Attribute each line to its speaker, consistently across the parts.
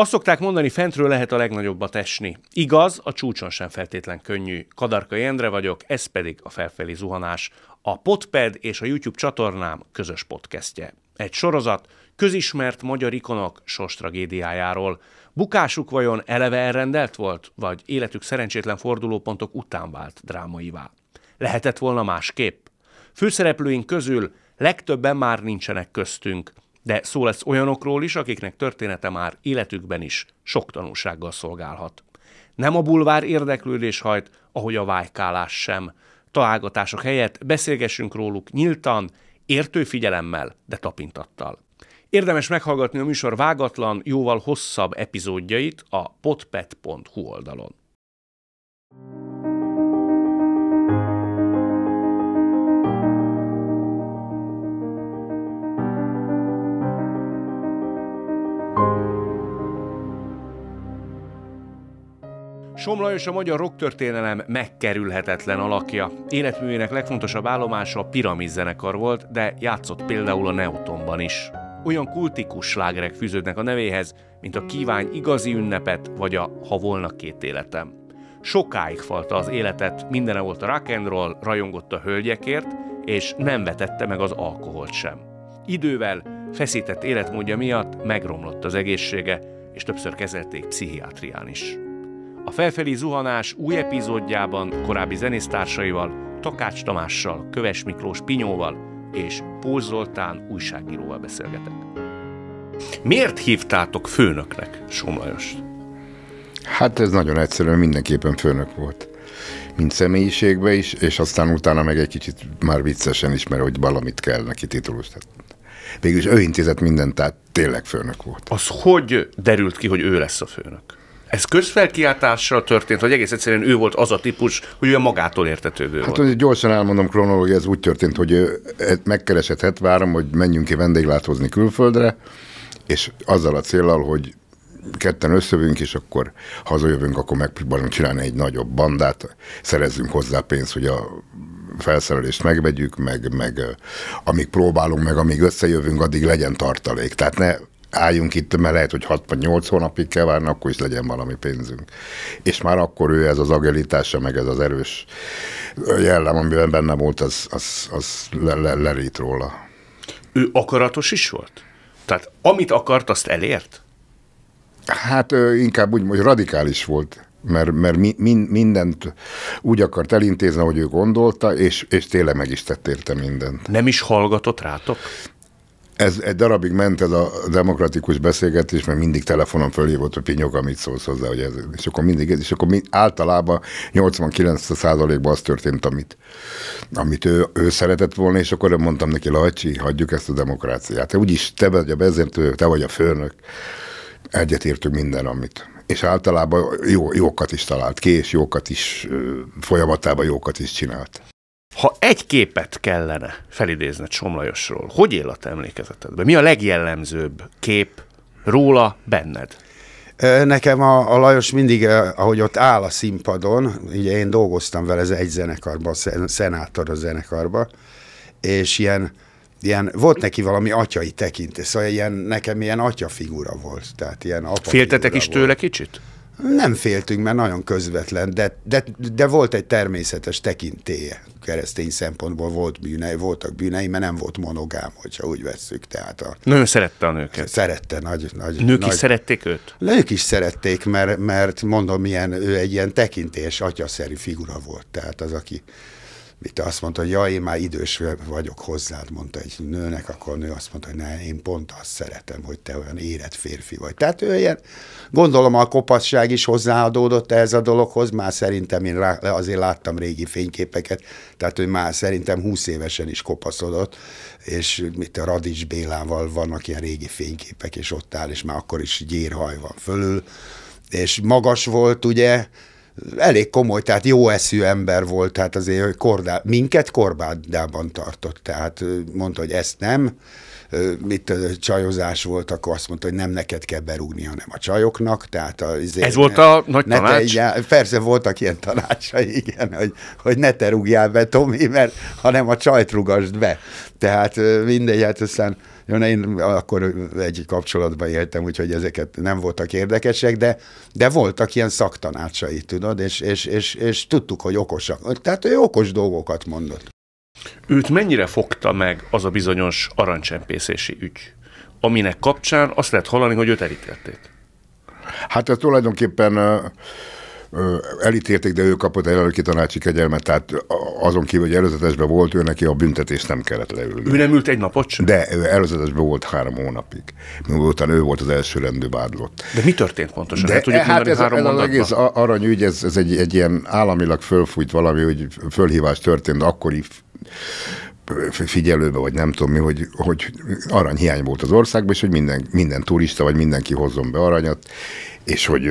Speaker 1: Azt szokták mondani, fentről lehet a legnagyobbat esni. Igaz, a csúcson sem feltétlen könnyű. Kadarka Jendre vagyok, ez pedig a felfelé zuhanás. A Podped és a YouTube csatornám közös podcastje. Egy sorozat közismert magyar ikonok sors tragédiájáról. Bukásuk vajon eleve elrendelt volt, vagy életük szerencsétlen fordulópontok után vált drámaivá? Lehetett volna másképp? Főszereplőink közül legtöbben már nincsenek köztünk – de szó lesz olyanokról is, akiknek története már életükben is sok tanulsággal szolgálhat. Nem a bulvár érdeklődés hajt, ahogy a vájkálás sem. Találgatások helyett beszélgessünk róluk nyíltan, értő figyelemmel, de tapintattal. Érdemes meghallgatni a műsor vágatlan, jóval hosszabb epizódjait a potpet.hu oldalon. Somlajos, a magyar rocktörténelem megkerülhetetlen alakja. Életművének legfontosabb állomása a Piramis zenekar volt, de játszott például a Neutonban is. Olyan kultikus slágerek fűződnek a nevéhez, mint a Kívány igazi ünnepet, vagy a Ha volna két életem. Sokáig falta az életet, mindene volt a rock and roll, rajongott a hölgyekért, és nem vetette meg az alkoholt sem. Idővel, feszített életmódja miatt megromlott az egészsége, és többször kezelték pszichiátrián is. A felfelé zuhanás új epizódjában korábbi zenésztársaival, Takács Tamással, Köves Miklós Pinyóval és Pózoltán Zoltán újságíróval beszélgetek. Miért hívtátok főnöknek Somlajost?
Speaker 2: Hát ez nagyon egyszerű, mindenképpen főnök volt mint személyiségbe is, és aztán utána meg egy kicsit már viccesen is, mert hogy valamit kell neki titulus. Tehát végülis ő intézett mindent, tehát tényleg főnök
Speaker 1: volt. Az hogy derült ki, hogy ő lesz a főnök? Ez közfelkiáltással történt, vagy egész egyszerűen ő volt az a típus, hogy a magától értetődő hát,
Speaker 2: volt? Hát gyorsan elmondom kronológia, ez úgy történt, hogy e, megkeresett hetvárom, hogy menjünk ki vendéglátózni külföldre, és azzal a célral, hogy ketten összövünk, és akkor hazajövünk, akkor megpróbálunk csinálni egy nagyobb bandát, szerezzünk hozzá pénzt, hogy a felszerelést megvegyük, meg, meg amíg próbálunk, meg amíg összejövünk, addig legyen tartalék. Tehát ne álljunk itt, mert lehet, hogy 6 vagy 8 hónapig kell várni, akkor is legyen valami pénzünk. És már akkor ő ez az agilitása, meg ez az erős jellem, amiben benne volt, az, az, az le, le, lerít róla.
Speaker 1: Ő akaratos is volt? Tehát amit akart, azt elért?
Speaker 2: Hát inkább úgy, hogy radikális volt mert, mert mi, min, mindent úgy akart elintézni, ahogy ő gondolta, és, és tényleg meg is tett érte mindent.
Speaker 1: Nem is hallgatott rátok?
Speaker 2: ez egy darabig ment ez a demokratikus beszélgetés, mert mindig telefonon fölhívott, hogy pinyoga, amit szólsz hozzá, hogy ez, és akkor mindig, és akkor mi, általában 89%-ban az történt, amit, amit ő, ő szeretett volna, és akkor mondtam neki, Lajcsi, hagyjuk ezt a demokráciát. Te úgyis te vagy a vezető, te vagy a főnök, egyetértünk minden, amit, és általában jó, jókat is talált ki, és jókat is, folyamatában jókat is csinált.
Speaker 1: Ha egy képet kellene felidézned Somlajosról, hogy él a te emlékezetedben? Mi a legjellemzőbb kép róla benned?
Speaker 3: Nekem a, a Lajos mindig, ahogy ott áll a színpadon, ugye én dolgoztam vele ez egy zenekarban, szenátor a zenekarban, és ilyen, ilyen, volt neki valami atyai tekintés, szóval ilyen, nekem ilyen atya figura volt, tehát ilyen apa Féltetek
Speaker 1: is tőle volt. kicsit?
Speaker 3: Nem féltünk, mert nagyon közvetlen, de, de, de volt egy természetes tekintéje. Keresztény szempontból volt bűnei, voltak bűnei, mert nem volt monogám, hogyha úgy vesszük. Tehát a,
Speaker 1: nagyon szerette a nőket.
Speaker 3: Szerette, nagy. nagy Nők nagy, is szerették őt? Nők is szerették, mert, mert mondom, milyen, ő egy ilyen tekintés, atyaszerű figura volt. Tehát az, aki mit azt mondta, hogy ja, én már idős vagyok hozzád, mondta egy nőnek, akkor a nő azt mondta, hogy ne, én pont azt szeretem, hogy te olyan érett férfi vagy. Tehát ő ilyen, gondolom a kopasság is hozzáadódott ehhez a dologhoz, már szerintem én rá, azért láttam régi fényképeket, tehát ő már szerintem 20 évesen is kopaszodott, és mit a Radics Bélával vannak ilyen régi fényképek, és ott áll, és már akkor is gyérhaj van fölül, és magas volt, ugye, elég komoly, tehát jó eszű ember volt, tehát azért kordá, minket korbádában tartott, tehát mondta, hogy ezt nem, itt csajozás volt, akkor azt mondta, hogy nem neked kell berúgni, hanem a csajoknak. Tehát azért, Ez volt a nagy ne tanács? Te, igen, persze voltak ilyen tanácsai, igen, hogy, hogy ne te rúgjál be, Tomi, mert hanem a csajt rugasd be. Tehát mindegy, hát aztán jó, én akkor egy kapcsolatban éltem, úgyhogy ezeket nem voltak érdekesek, de, de voltak ilyen szaktanácsai, tudod, és, és, és, és tudtuk, hogy okosak. Tehát ő okos dolgokat mondott.
Speaker 1: Őt mennyire fogta meg az a bizonyos arancsempészési ügy, aminek kapcsán azt lehet hallani, hogy őt elítélték?
Speaker 2: Hát ez tulajdonképpen elítélték, de ő kapott egy elnöki tanácsi kegyelmet, tehát azon kívül, hogy előzetesben volt, ő neki a büntetés nem kellett leülni. Ő nem
Speaker 1: ült egy napot sem?
Speaker 2: De ő előzetesben volt három hónapig, miután ő volt az első rendű vádlott.
Speaker 1: De mi történt pontosan? De, hát tudjuk e, hát ez, három ez az egész
Speaker 2: aranyügy, ez, ez egy, egy ilyen államilag fölfújt valami, hogy fölhívás történt, akkori figyelőbe, vagy nem tudom mi, hogy, hogy hiány volt az országban, és hogy minden, minden turista, vagy mindenki hozzon be aranyat, és hogy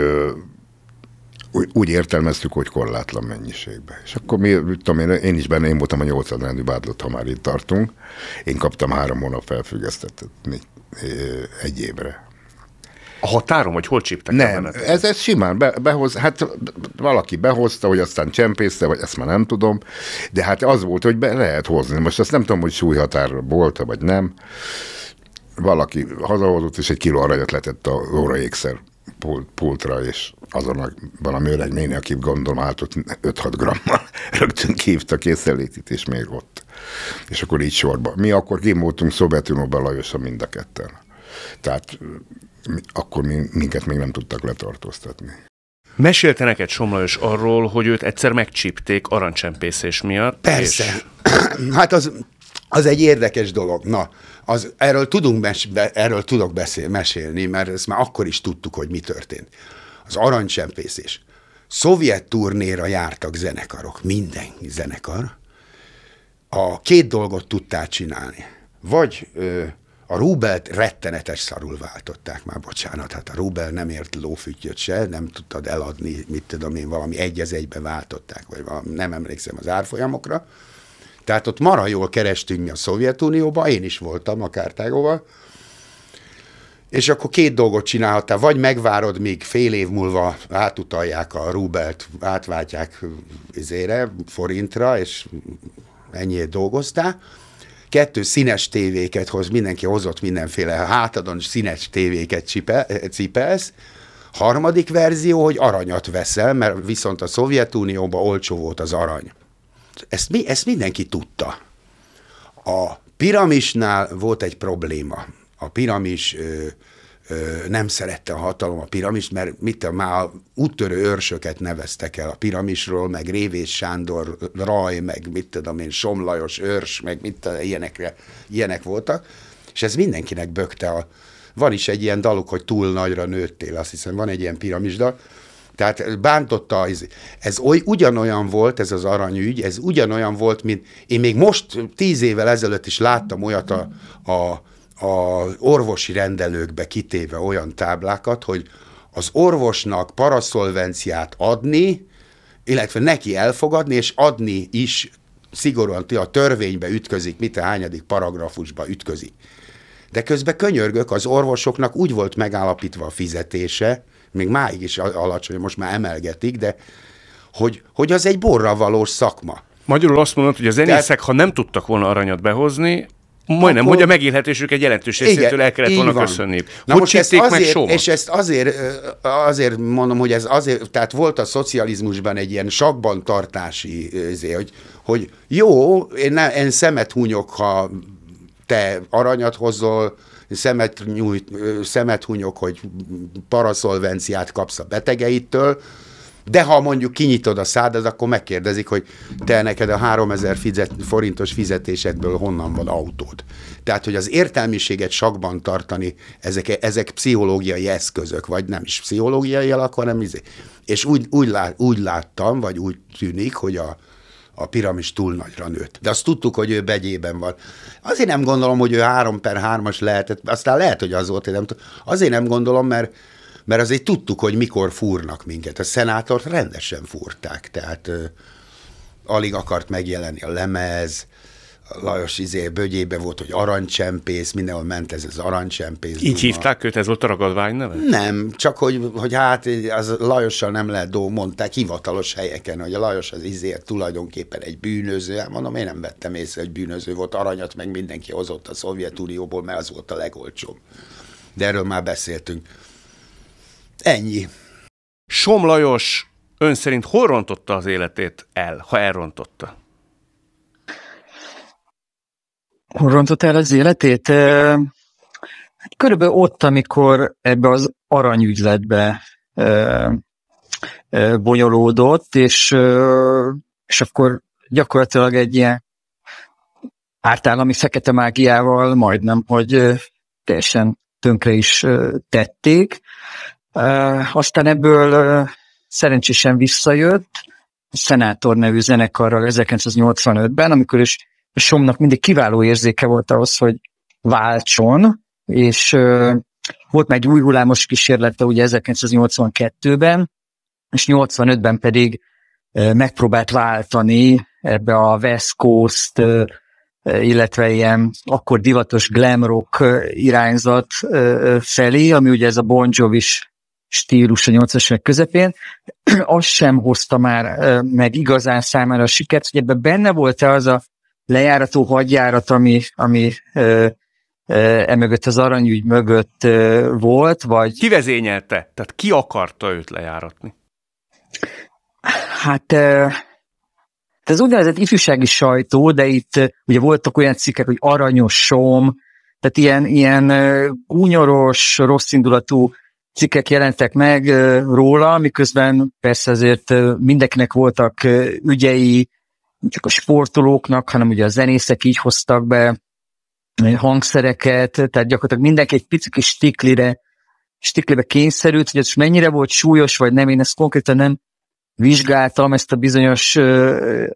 Speaker 2: úgy, értelmeztük, hogy korlátlan mennyiségben. És akkor mi, tudom én, én is benne, én voltam a nyolcadrendű bádlott, ha már itt tartunk. Én kaptam három hónap felfüggesztetet egy évre. A határom, hogy hol csíptek? Nem, ez, ez simán be, behoz, hát valaki behozta, hogy aztán csempészte, vagy ezt már nem tudom, de hát az volt, hogy be lehet hozni. Most azt nem tudom, hogy súlyhatár volt vagy nem. Valaki hazahozott, és egy kiló aranyat letett az óra ékszer pult, pultra, és azon a, valami néni, aki gondolom álltott 5-6 grammal, rögtön kívta a készenlétit, és még ott. És akkor így sorba. Mi akkor kim voltunk Szovjetunóban Lajosra mind a ketten. Tehát akkor minket
Speaker 1: még nem tudtak letartóztatni. Mesélte neked Somlajos arról, hogy őt egyszer megcsípték arancsempészés miatt. Persze. És...
Speaker 3: hát az, az egy érdekes dolog. Na, az, erről, tudunk mes, erről tudok beszél, mesélni, mert ezt már akkor is tudtuk, hogy mi történt. Az arancsempészés. Szovjet turnéra jártak zenekarok, minden zenekar. A két dolgot tudták csinálni. Vagy ö, a rubelt rettenetes szarul váltották már, bocsánat, hát a rubel nem ért lófütyöt se, nem tudtad eladni, mit tudom én, valami egy egybe váltották, vagy valami, nem emlékszem az árfolyamokra. Tehát ott mara jól kerestünk a Szovjetunióba, én is voltam a Kártágóval, és akkor két dolgot csinálhattál, vagy megvárod, míg fél év múlva átutalják a rubelt, átváltják izére, forintra, és ennyiért dolgoztál, kettő színes tévéket hoz, mindenki hozott mindenféle hátadon színes tévéket cipelsz, harmadik verzió, hogy aranyat veszel, mert viszont a Szovjetunióban olcsó volt az arany ezt, mi? ezt mindenki tudta. A piramisnál volt egy probléma. A piramis ö, ö, nem szerette a hatalom a piramis, mert mit a, már úttörő őrsöket neveztek el a piramisról, meg Révész Sándor Raj, meg mit tudom én, Somlajos őrs, meg mit tudom, ilyenekre, ilyenek voltak, és ez mindenkinek bökte a, van is egy ilyen daluk, hogy túl nagyra nőttél, azt hiszem, van egy ilyen piramisdal, tehát bántotta ez, izé. Ez oly, ugyanolyan volt, ez az aranyügy, ez ugyanolyan volt, mint én még most tíz évvel ezelőtt is láttam olyat a, a, a orvosi rendelőkbe kitéve olyan táblákat, hogy az orvosnak paraszolvenciát adni, illetve neki elfogadni és adni is szigorúan a törvénybe ütközik, mit a hányadik paragrafusba ütközik. De közben könyörgök, az orvosoknak úgy volt megállapítva a fizetése, még máig is alacsony, most már emelgetik, de hogy, hogy az egy borra
Speaker 1: valós szakma. Magyarul azt mondod, hogy a zenészek, Tehát, ha nem tudtak volna aranyat behozni, Majdnem, akkor... hogy a megélhetésük egy jelentős részétől el kellett volna van. Na hogy most ezt azért, meg És
Speaker 3: ezt azért, azért mondom, hogy ez azért, tehát volt a szocializmusban egy ilyen sakban tartási, azért, hogy, hogy jó, én, nem, én szemet hunyok, ha te aranyat hozol, szemet, nyújt, szemet hunyok, hogy paraszolvenciát kapsz a betegeitől, de ha mondjuk kinyitod a szádat, akkor megkérdezik, hogy te neked a 3000 fizet, forintos fizetésedből honnan van autód. Tehát, hogy az értelmiséget sakban tartani, ezek, ezek pszichológiai eszközök, vagy nem is pszichológiai alak, hanem izé. És úgy, úgy, lát, úgy láttam, vagy úgy tűnik, hogy a a piramis túl nagyra nőtt. De azt tudtuk, hogy ő begyében van. Azért nem gondolom, hogy ő 3 per 3-as lehetett, aztán lehet, hogy az volt, én nem tudom. Azért nem gondolom, mert mert azért tudtuk, hogy mikor fúrnak minket. A szenátort rendesen fúrták, tehát ö, alig akart megjelenni a lemez, Lajos izé bögyébe volt, hogy aranycsempész, mindenhol ment ez az aranycsempész. Így duma. hívták
Speaker 1: őt, ez volt a ragadvány neve? Nem, csak
Speaker 3: hogy, hogy hát az Lajossal nem lehet dó, mondták hivatalos helyeken, hogy a Lajos az izért tulajdonképpen egy bűnöző. Hát mondom, én nem vettem észre, hogy bűnöző volt, aranyat meg mindenki hozott a Szovjetunióból, mert az volt a legolcsóbb. De erről már beszéltünk.
Speaker 1: Ennyi. Som Lajos ön szerint hol rontotta az életét el, ha elrontotta?
Speaker 4: Hol rontott el az életét? Hát körülbelül ott, amikor ebbe az aranyügyletbe bonyolódott, és, és akkor gyakorlatilag egy ilyen ártállami fekete mágiával majdnem, hogy teljesen tönkre is tették. Aztán ebből szerencsésen visszajött, Szenátor nevű zenekarral 1985-ben, amikor is Somnak mindig kiváló érzéke volt ahhoz, hogy váltson, és ö, volt már egy új hullámos kísérlete ugye 1982-ben, és 85-ben pedig ö, megpróbált váltani ebbe a West Coast, ö, illetve ilyen akkor divatos glam rock irányzat ö, felé, ami ugye ez a Bon jovi stílus a 80-as évek közepén, az sem hozta már meg igazán számára a sikert, hogy ebben benne volt-e az a lejárató hadjárat, ami, ami e, e, emögött az aranyügy mögött e, volt, vagy... Ki vezényelte? Tehát ki akarta őt lejáratni? Hát ö, ez hát úgynevezett ifjúsági sajtó, de itt ugye voltak olyan cikkek, hogy aranyos som, tehát ilyen, ilyen gúnyoros, rosszindulatú cikkek jelentek meg róla, miközben persze azért mindenkinek voltak ügyei, csak a sportolóknak, hanem ugye a zenészek így hoztak be hangszereket, tehát gyakorlatilag mindenki egy pici kis stiklire, stiklibe kényszerült, hogy ez mennyire volt súlyos, vagy nem, én ezt konkrétan nem vizsgáltam, ezt a bizonyos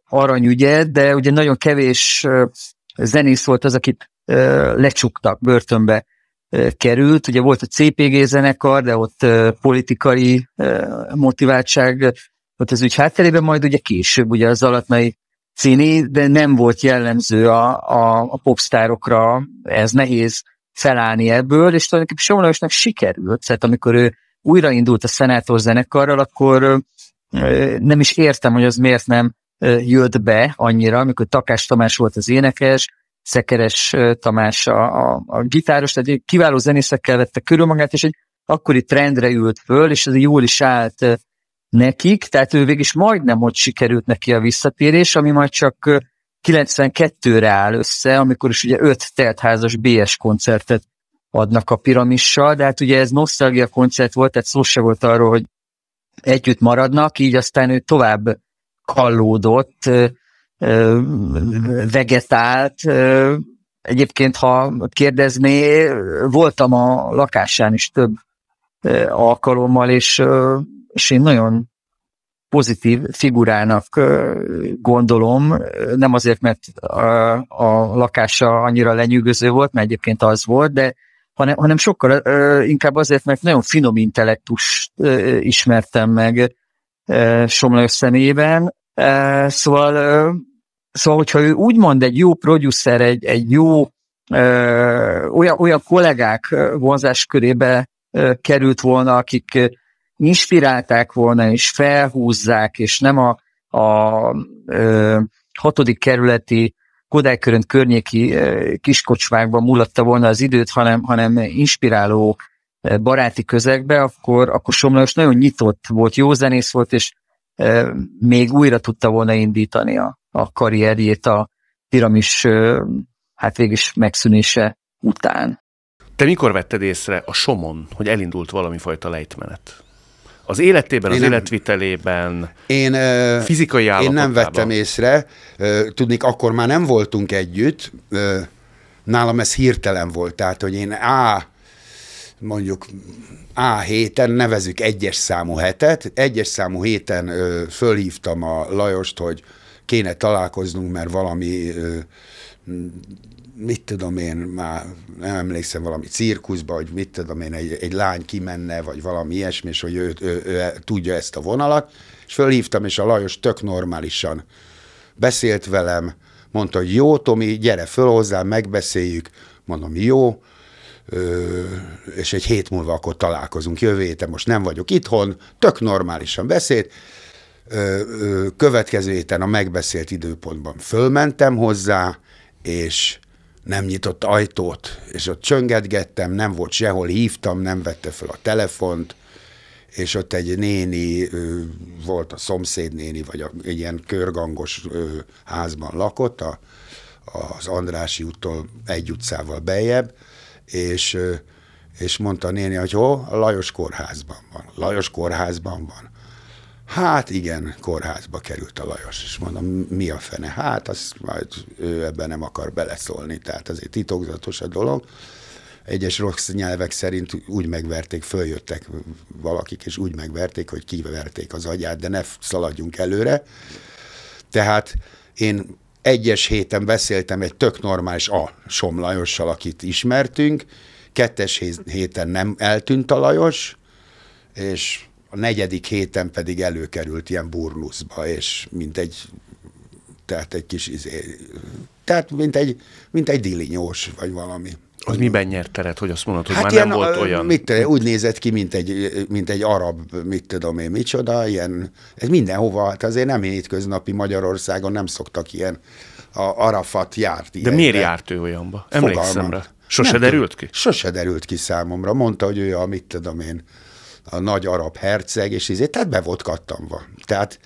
Speaker 4: aranyügyet, de ugye nagyon kevés zenész volt az, akit lecsuktak, börtönbe került. Ugye volt a CPG zenekar, de ott politikai motiváltság volt az ügy hátterében, majd ugye később ugye az mely színi, de nem volt jellemző a, a, a popstárokra, ez nehéz felállni ebből, és tulajdonképpen Somlósnak sikerült, tehát amikor ő újraindult a szenátor zenekarral, akkor nem is értem, hogy az miért nem jött be annyira, amikor Takás Tamás volt az énekes, Szekeres Tamás a, a, a gitáros, tehát kiváló zenészekkel vette körül magát, és egy akkori trendre ült föl, és ez jól is állt nekik, tehát ő végig is majdnem, ott sikerült neki a visszatérés, ami majd csak 92-re áll össze, amikor is ugye öt teltházas BS koncertet adnak a piramissal, de hát ugye ez nosztalgia koncert volt, tehát szó se volt arról, hogy együtt maradnak, így aztán ő tovább kallódott, vegetált. Egyébként, ha kérdezné, voltam a lakásán is több alkalommal, és és én nagyon pozitív figurának gondolom, nem azért, mert a, a lakása annyira lenyűgöző volt, mert egyébként az volt, de hanem, hanem sokkal inkább azért, mert nagyon finom intellektus ismertem meg Somlő szemében, szóval, szóval, hogyha ő úgymond egy jó producer, egy, egy jó olyan, olyan kollégák vonzás körébe került volna, akik inspirálták volna, és felhúzzák, és nem a, a ö, hatodik kerületi Kodálykörönt környéki ö, kiskocsmákban mulatta volna az időt, hanem, hanem inspiráló baráti közegbe, akkor, akkor Somlajos nagyon nyitott volt, jó zenész volt, és ö, még újra tudta volna indítani a, a karrierjét a piramis ö, hát végig megszűnése után.
Speaker 1: Te mikor vetted észre a Somon, hogy elindult valami fajta lejtmenet? az életében, én az nem, életvitelében,
Speaker 3: én, fizikai állapotában? Én nem vettem észre. Tudnék, akkor már nem voltunk együtt. Nálam ez hirtelen volt. Tehát, hogy én A mondjuk A héten nevezük egyes számú hetet, egyes számú héten ö, fölhívtam a Lajost, hogy kéne találkoznunk, mert valami ö, mit tudom én, már nem emlékszem, valami cirkuszba, hogy mit tudom én, egy, egy lány kimenne, vagy valami ilyesmi, és hogy ő, ő, ő, ő tudja ezt a vonalat, és fölhívtam, és a Lajos tök normálisan beszélt velem, mondta, hogy jó, Tomi, gyere föl hozzá, megbeszéljük, mondom, jó, Ö, és egy hét múlva akkor találkozunk, jövő héten most nem vagyok itthon, tök normálisan beszélt, ö, ö, következő héten a megbeszélt időpontban fölmentem hozzá, és nem nyitott ajtót, és ott csöngetgettem, nem volt sehol, hívtam, nem vette fel a telefont, és ott egy néni volt, a szomszédnéni, vagy egy ilyen körgangos házban lakott, a, az Andrási úttól egy utcával bejebb, és, és mondta a néni, hogy hol? a Lajos kórházban van, Lajos kórházban van. Hát igen, kórházba került a Lajos, és mondom, mi a fene? Hát, az, majd ő ebben nem akar beleszólni, tehát azért titokzatos a dolog. Egyes rossz nyelvek szerint úgy megverték, följöttek valakik, és úgy megverték, hogy kiverték az agyát, de ne szaladjunk előre. Tehát én egyes héten beszéltem egy tök normális a Som Lajossal, akit ismertünk, kettes héten nem eltűnt a Lajos, és a negyedik héten pedig előkerült ilyen burluszba, és mint egy, tehát egy kis, izé, tehát mint egy, mint egy dilinyós, vagy valami.
Speaker 1: Az miben nyert teret, hogy azt mondod, hogy hát már ilyen, nem volt olyan? Mit,
Speaker 3: úgy nézett ki, mint egy, mint egy arab, mit tudom én, micsoda, ilyen, ez mindenhova, hát azért nem hétköznapi Magyarországon nem szoktak ilyen, a Arafat járt ilyen. De miért járt
Speaker 1: ő olyanba? Emlékszem rá. Sose nem derült
Speaker 3: ki? Sose derült ki számomra. Mondta, hogy ő a, mit tudom én, a nagy arab herceg, és ezért, tehát be volt kattanva. Tehát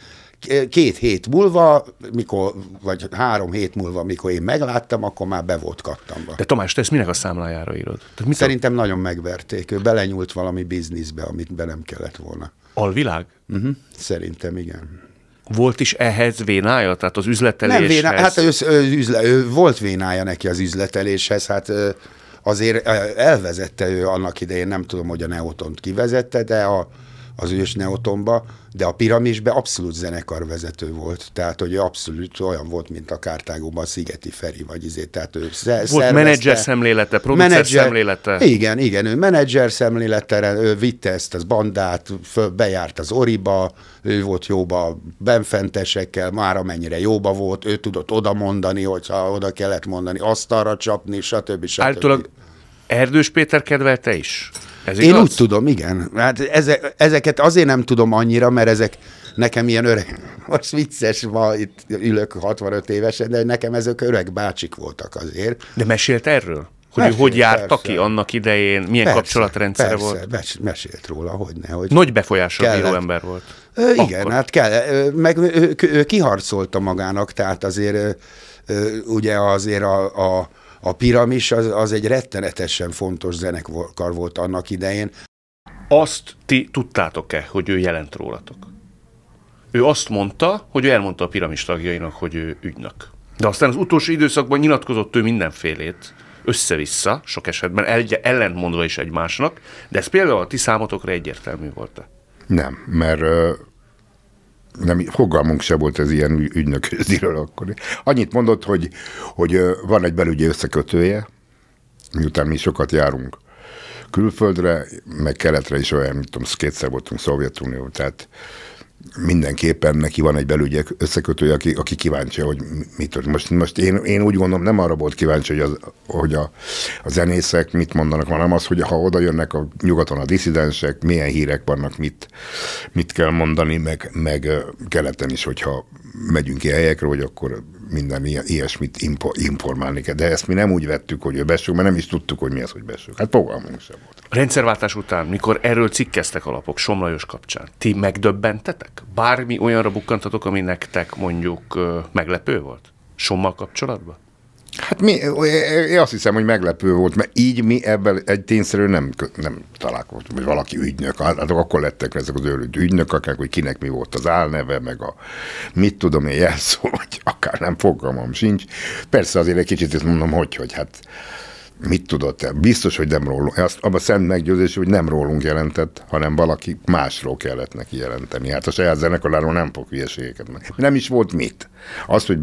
Speaker 3: két hét múlva, mikor, vagy három hét múlva, mikor én megláttam, akkor már be volt kattamva. De Tamás, te ezt minek a számlájára írod? Tehát mit Szerintem a... nagyon megverték. Ő belenyúlt valami bizniszbe, amit be nem
Speaker 1: kellett volna. Alvilág? Uh-huh. Szerintem igen. Volt is ehhez vénája? Tehát az üzleteléshez? Nem vénája, hát ő,
Speaker 3: ő, üzle, ő volt vénája neki az üzleteléshez, hát azért eh, elvezette ő annak idején, nem tudom, hogy a Neotont kivezette, de a, az ős neotomba, de a piramisbe abszolút zenekarvezető volt, tehát hogy abszolút olyan volt, mint a Kártágóban Szigeti Feri, vagy izé, tehát ő Volt szervezte. menedzser szemlélete, producer menedzser, szemlélete. Igen, igen, ő menedzser szemlélete, ő vitte ezt az bandát, föl, bejárt az Oriba, ő volt jóba benfentesekkel, már amennyire jóba volt, ő tudott oda mondani, hogyha oda kellett mondani, asztalra csapni, stb. stb. Általában
Speaker 1: Erdős Péter kedvelte is?
Speaker 3: Ez igaz? Én úgy tudom, igen. Hát eze, ezeket azért nem tudom annyira, mert ezek nekem ilyen öreg, most vicces, ma itt ülök 65 évesen, de nekem ezek öreg bácsik voltak azért. De mesélt erről?
Speaker 1: Hogy mesélt, ő hogy járt persze. ki annak idején, milyen persze, kapcsolatrendszer persze, volt? Persze, mesélt róla, hogy ne. Hogy Nagy befolyásra bíró ember volt. Ö, igen,
Speaker 3: hát kell, meg ő, ő kiharcolta magának, tehát azért ugye azért a, a a piramis az, az
Speaker 1: egy rettenetesen fontos zenekar volt annak idején. Azt ti tudtátok-e, hogy ő jelent rólatok? Ő azt mondta, hogy ő elmondta a piramis tagjainak, hogy ő ügynök. De aztán az utolsó időszakban nyilatkozott ő mindenfélét, össze-vissza, sok esetben ellentmondva is egymásnak, de ez például a ti számotokra egyértelmű volt -e?
Speaker 2: Nem, mert nem, fogalmunk se volt ez ilyen ügynöközdiről akkor. Annyit mondott, hogy, hogy van egy belügyi összekötője, miután mi sokat járunk külföldre, meg keletre is olyan, mint tudom, kétszer voltunk Szovjetunió, tehát mindenképpen neki van egy belügyek összekötője, aki, aki kíváncsi, hogy mit most, most én, én úgy gondolom, nem arra volt kíváncsi, hogy, az, hogy a, a zenészek mit mondanak, hanem az, hogy ha oda jönnek a nyugaton a diszidensek, milyen hírek vannak, mit, mit kell mondani, meg, meg keleten is, hogyha megyünk ki helyekre, hogy akkor minden ilyesmit impo, informálni kell. De ezt mi nem úgy vettük, hogy ő besúg, mert nem is tudtuk, hogy mi az, hogy besúg. Hát fogalmunk
Speaker 1: sem volt rendszerváltás után, mikor erről cikkeztek a lapok Somlajos kapcsán, ti megdöbbentetek? Bármi olyanra bukkantatok, ami nektek mondjuk meglepő volt? Sommal kapcsolatban?
Speaker 2: Hát mi, én azt hiszem, hogy meglepő volt, mert így mi ebben egy tényszerű nem, nem találkoztunk, hogy valaki ügynök, hát, hát akkor lettek ezek az őrült ügynökök, hogy kinek mi volt az álneve, meg a mit tudom én jelszó, vagy akár nem fogalmam sincs. Persze azért egy kicsit ezt mondom, hogy, hogy hát mit tudott -e? Biztos, hogy nem rólunk. Azt, abban szent meggyőzés, hogy nem rólunk jelentett, hanem valaki másról kellett neki jelenteni. Hát a saját zenekaráról nem fog hülyeségeket meg. Nem is volt mit. Az, hogy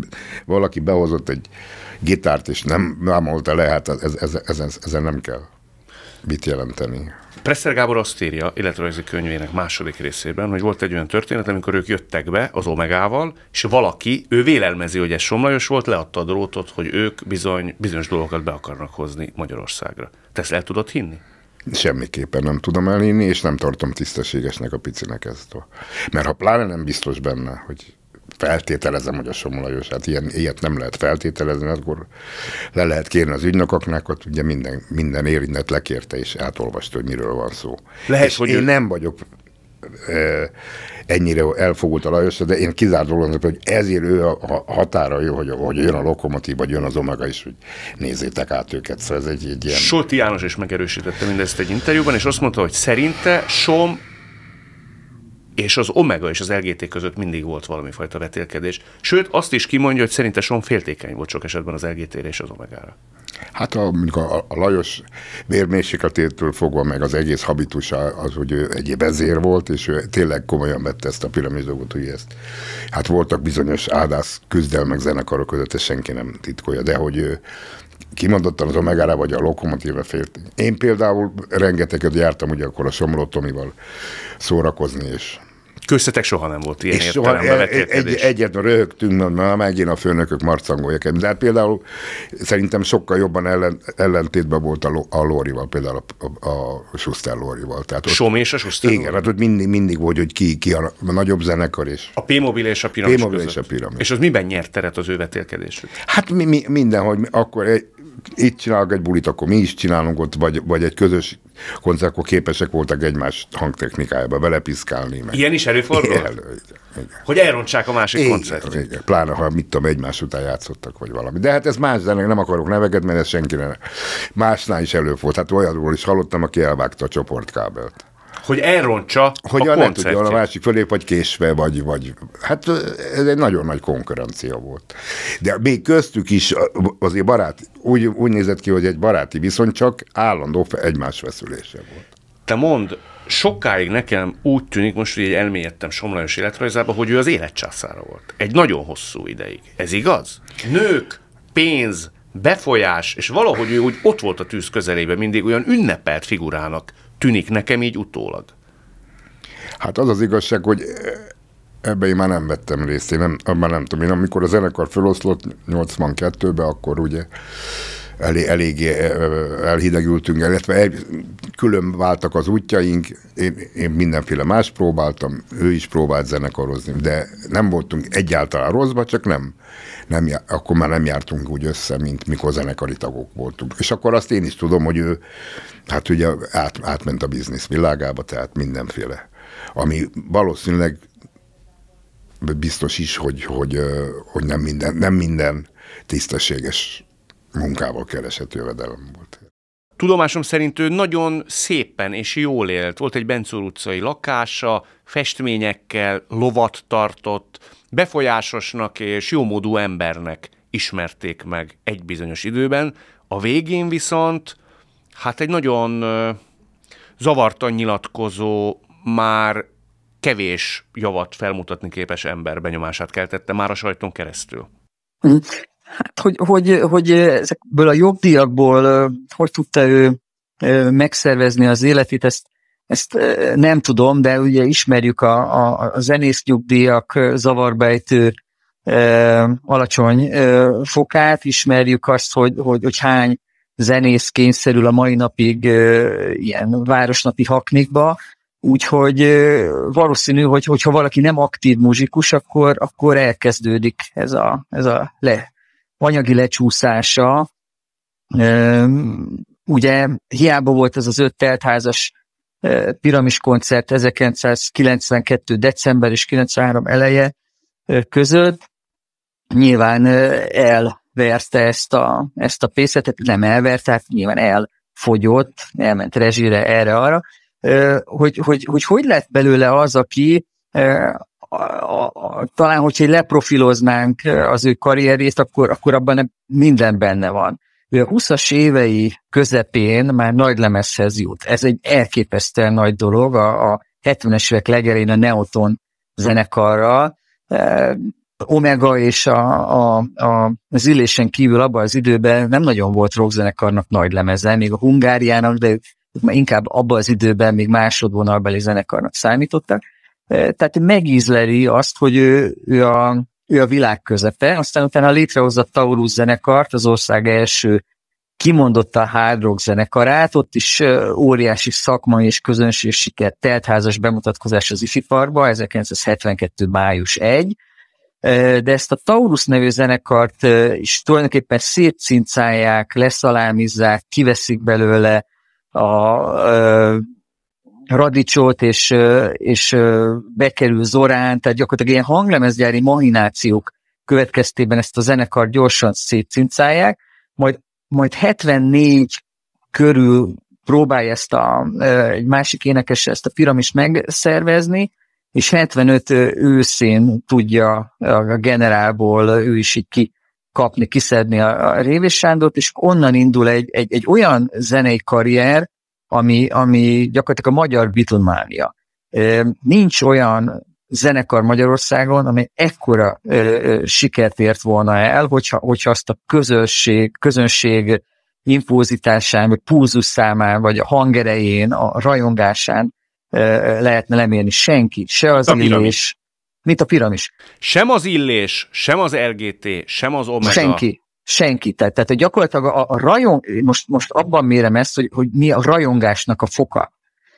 Speaker 2: valaki behozott egy gitárt, és nem vámolta le, hát ez, ez, ezen, ezen nem kell mit jelenteni.
Speaker 1: Presser Gábor azt írja életrajzi könyvének második részében, hogy volt egy olyan történet, amikor ők jöttek be az Omegával, és valaki, ő vélelmezi, hogy ez Somlajos volt, leadta a drótot, hogy ők bizony bizonyos dolgokat be akarnak hozni Magyarországra. Te ezt el tudod hinni?
Speaker 2: Semmiképpen nem tudom elhinni, és nem tartom tisztességesnek a picinek ezt. Mert ha pláne nem biztos benne, hogy feltételezem, hogy a Jós, hát ilyen, ilyet nem lehet feltételezni, akkor le lehet kérni az ügynököknek, ott ugye minden, minden érintett lekérte és átolvasta, hogy miről van szó. Lehet, és hogy én ő... nem vagyok ennyire elfogult a Lajos, de én kizárólag hogy ezért ő a határa jó, hogy, hogy jön a lokomotív, vagy jön az Omega is, hogy nézzétek át őket. Szóval ez egy,
Speaker 1: egy ilyen... Solti János is megerősítette mindezt egy interjúban, és azt mondta, hogy szerinte Som és az Omega és az LGT között mindig volt valami fajta vetélkedés. Sőt, azt is kimondja, hogy szerinte Son féltékeny volt sok esetben az LGT-re és az Omega-ra.
Speaker 2: Hát a, mondjuk a, a Lajos vérmérsékletétől fogva meg az egész habitusa az, hogy ő egy vezér volt, és ő tényleg komolyan vette ezt a piramizogot, dolgot, hogy ezt. Hát voltak bizonyos áldász küzdelmek zenekarok között, ezt senki nem titkolja, de hogy ő, kimondottan az Omegára vagy a lokomotíve félt. Én például rengeteget jártam ugye akkor a Somló Tomival
Speaker 1: szórakozni, és Köztetek soha nem volt ilyen és értelemben e- egy, Egyet
Speaker 2: röhögtünk, mert már megint a főnökök marcangolják. De hát például szerintem sokkal jobban ellen, ellentétben volt a, Ló, a Lórival, például a, a
Speaker 1: Schuster Lórival. Tehát ott, Som és a Schuster Igen, Lóri. hát
Speaker 2: ott mindig, mindig volt, hogy ki, ki a, a nagyobb zenekar is.
Speaker 1: A P-mobil és a piramis P-mobil között. és a piramis. És az miben nyert teret az ő vetélkedésük?
Speaker 2: Hát mi, mi, minden, hogy akkor egy, itt csinálok egy bulit, akkor mi is csinálunk ott, vagy, vagy egy közös koncert, akkor képesek voltak egymás hangtechnikájába belepiszkálni. Meg. Ilyen is előfordul? Igen,
Speaker 1: igen. Hogy elrontsák a másik igen, koncertet. Igen,
Speaker 2: pláne, ha mit tudom, egymás után játszottak, vagy valami. De hát ez más zenek, nem akarok neveket, mert ez senkire másnál is előfordult. Hát olyanról is hallottam, aki elvágta a csoportkábelt
Speaker 1: hogy elrontsa
Speaker 2: hogy a, koncertjét. Hogy a másik fölép, vagy késve, vagy, vagy... Hát ez egy nagyon nagy konkurencia volt. De még köztük is azért barát, úgy, úgy nézett ki, hogy egy baráti viszony csak állandó egymás veszülése volt.
Speaker 1: Te mond, sokáig nekem úgy tűnik, most hogy elmélyedtem Somlajos életrajzába, hogy ő az életcsászára volt. Egy nagyon hosszú ideig. Ez igaz? Nők, pénz, befolyás, és valahogy ő úgy ott volt a tűz közelében, mindig olyan ünnepelt figurának tűnik nekem így utólag. Hát az az igazság, hogy
Speaker 2: ebbe én már nem vettem részt, én nem, abban nem tudom, én amikor a zenekar feloszlott 82-ben, akkor ugye elég, elég e, e, elhidegültünk, illetve el, külön váltak az útjaink, én, én mindenféle más próbáltam, ő is próbált zenekarozni, de nem voltunk egyáltalán rosszba, csak nem, nem akkor már nem jártunk úgy össze, mint mikor zenekari tagok voltunk. És akkor azt én is tudom, hogy ő, hát ugye át, átment a biznisz világába, tehát mindenféle. Ami valószínűleg biztos is, hogy, hogy, hogy nem, minden, nem minden tisztességes munkával keresett jövedelem volt.
Speaker 1: Tudomásom szerint ő nagyon szépen és jól élt. Volt egy Bencúr utcai lakása, festményekkel, lovat tartott, befolyásosnak és jómódú embernek ismerték meg egy bizonyos időben. A végén viszont hát egy nagyon zavartan nyilatkozó, már kevés javat felmutatni képes ember benyomását keltette már a sajton keresztül.
Speaker 4: Hm. Hát, hogy, hogy, hogy ezekből a jogdíjakból hogy tudta ő megszervezni az életét, ezt, ezt nem tudom, de ugye ismerjük a, a, a zenész nyugdíjak zavarbejtő alacsony fokát, ismerjük azt, hogy, hogy, hogy hány zenész kényszerül a mai napig ilyen városnapi haknikba, úgyhogy valószínű, hogy hogyha valaki nem aktív muzsikus, akkor, akkor elkezdődik ez a, ez a le, anyagi lecsúszása, ugye hiába volt ez az öt teltházas piramis koncert 1992. december és 93 eleje között, nyilván elverte ezt a, ezt a pészetet, nem elverte, tehát nyilván elfogyott, elment rezsire erre-arra, hogy hogy, hogy hogy lett belőle az, aki a, a, a, talán, hogyha leprofiloznánk az ő karrierét, akkor, akkor abban nem, minden benne van. Ő a 20-as évei közepén már nagy lemezhez jut. Ez egy elképesztően nagy dolog. A, a 70-es évek legelén a Neoton zenekarral, Omega és a, a, a, az ülésen kívül abban az időben nem nagyon volt rockzenekarnak nagy lemeze, még a Hungáriának, de inkább abban az időben még másodvonalbeli zenekarnak számítottak tehát megízleli azt, hogy ő, ő, a, ő a világ közepe, aztán utána létrehozza Taurus zenekart, az ország első kimondotta a hard rock zenekarát, ott is óriási szakmai és közönség siker, teltházas bemutatkozás az Ifi Parkba, 1972. május 1, de ezt a Taurus nevű zenekart is tulajdonképpen szétszincálják, leszalámizzák, kiveszik belőle a, a Radicsot és, és bekerül Zorán, tehát gyakorlatilag ilyen hanglemezgyári mahinációk következtében ezt a zenekar gyorsan szétszincálják, majd, majd 74 körül próbálja ezt a, egy másik énekes ezt a piramis megszervezni, és 75 őszén tudja a generálból ő is így ki kapni, kiszedni a, a Révés Sándort, és onnan indul egy, egy, egy olyan zenei karrier, ami, ami gyakorlatilag a magyar bitumánia. Nincs olyan zenekar Magyarországon, amely ekkora ö, ö, sikert ért volna el, hogyha, hogyha azt a közösség, közönség infózitásán, vagy pulzusszámán, vagy a hangerején, a rajongásán ö, lehetne lemérni senki, se az a illés, piramis. mint a piramis.
Speaker 1: Sem az illés, sem az LGT, sem az Omega. Senki.
Speaker 4: Senki. Tehát, tehát gyakorlatilag a, a rajong, most, most abban mérem ezt, hogy, hogy mi a rajongásnak a foka.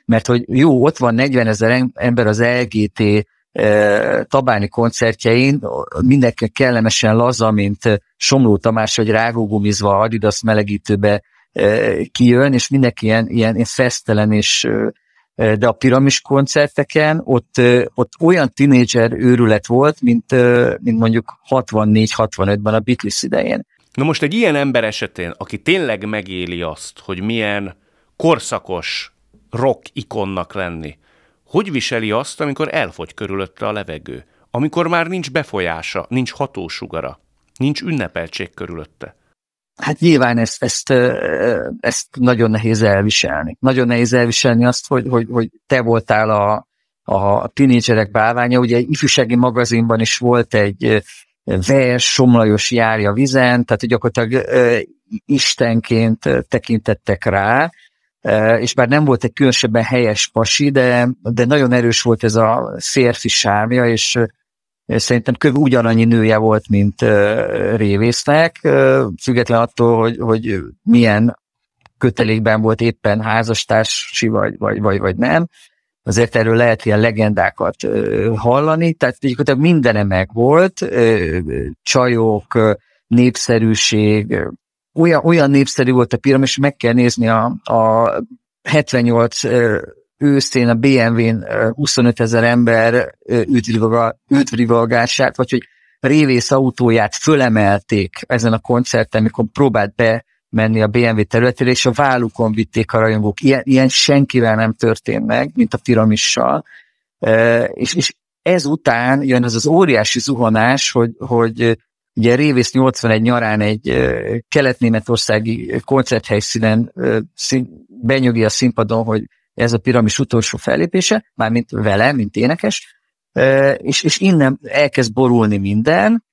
Speaker 4: Mert hogy jó, ott van 40 ezer ember az LGT e, eh, Tabáni koncertjein, mindenki kellemesen laza, mint eh, Somló Tamás, vagy rágógumizva Adidas melegítőbe e, kijön, és mindenki ilyen, ilyen fesztelen és de a piramis koncerteken ott, ott olyan tinédzser őrület volt, mint, mint mondjuk 64-65-ben a Beatles idején.
Speaker 1: Na most egy ilyen ember esetén, aki tényleg megéli azt, hogy milyen korszakos rock ikonnak lenni, hogy viseli azt, amikor elfogy körülötte a levegő? Amikor már nincs befolyása, nincs hatósugara, nincs ünnepeltség körülötte?
Speaker 4: Hát nyilván ezt, ezt, ezt nagyon nehéz elviselni. Nagyon nehéz elviselni azt, hogy, hogy, hogy te voltál a, a tinédzserek bálványa. Ugye egy ifjúsági magazinban is volt egy vers, somlajos járja vizen, tehát gyakorlatilag istenként tekintettek rá, és bár nem volt egy különösebben helyes pasi, de, de nagyon erős volt ez a férfi sármja, és szerintem köv ugyanannyi nője volt, mint révésznek, független attól, hogy, hogy milyen kötelékben volt éppen házastársi, vagy, vagy, vagy, vagy nem azért erről lehet ilyen legendákat hallani, tehát gyakorlatilag mindene meg volt, csajok, népszerűség, olyan, olyan népszerű volt a piramis, meg kell nézni a, a 78 őszén a BMW-n 25 ezer ember üdvrivalgását, vagy hogy révész autóját fölemelték ezen a koncerten, mikor próbált be menni a BMW területére, és a vállukon vitték a rajongók. Ilyen, ilyen senkivel nem történt meg, mint a piramissal. E, és, és ezután jön az az óriási zuhanás, hogy, hogy ugye Révész 81 nyarán egy kelet-németországi koncerthelyszínen szín, benyögi a színpadon, hogy ez a piramis utolsó fellépése, mármint vele, mint énekes, és, és innen elkezd borulni minden,